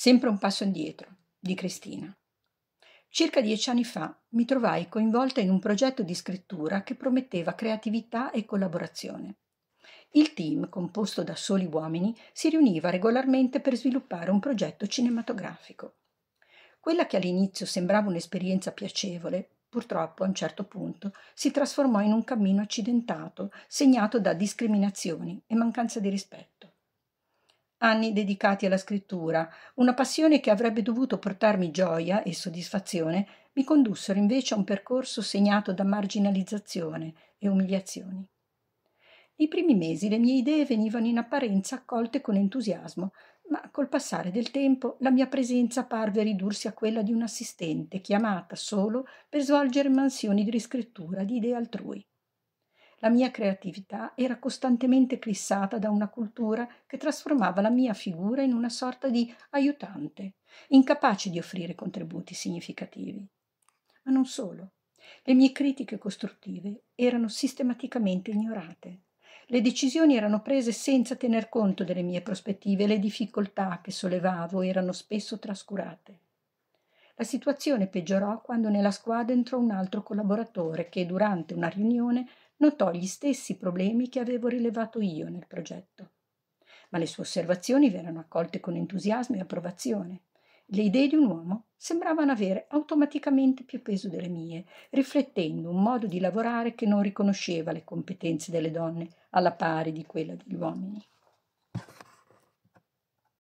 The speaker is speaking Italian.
Sempre un passo indietro, di Cristina. Circa dieci anni fa mi trovai coinvolta in un progetto di scrittura che prometteva creatività e collaborazione. Il team, composto da soli uomini, si riuniva regolarmente per sviluppare un progetto cinematografico. Quella che all'inizio sembrava un'esperienza piacevole, purtroppo a un certo punto si trasformò in un cammino accidentato, segnato da discriminazioni e mancanza di rispetto anni dedicati alla scrittura, una passione che avrebbe dovuto portarmi gioia e soddisfazione, mi condussero invece a un percorso segnato da marginalizzazione e umiliazioni. Nei primi mesi le mie idee venivano in apparenza accolte con entusiasmo, ma col passare del tempo la mia presenza parve ridursi a quella di un assistente chiamata solo per svolgere mansioni di riscrittura di idee altrui. La mia creatività era costantemente clissata da una cultura che trasformava la mia figura in una sorta di aiutante, incapace di offrire contributi significativi. Ma non solo. Le mie critiche costruttive erano sistematicamente ignorate. Le decisioni erano prese senza tener conto delle mie prospettive e le difficoltà che sollevavo erano spesso trascurate. La situazione peggiorò quando nella squadra entrò un altro collaboratore che durante una riunione notò gli stessi problemi che avevo rilevato io nel progetto. Ma le sue osservazioni vennero accolte con entusiasmo e approvazione. Le idee di un uomo sembravano avere automaticamente più peso delle mie, riflettendo un modo di lavorare che non riconosceva le competenze delle donne alla pari di quella degli uomini.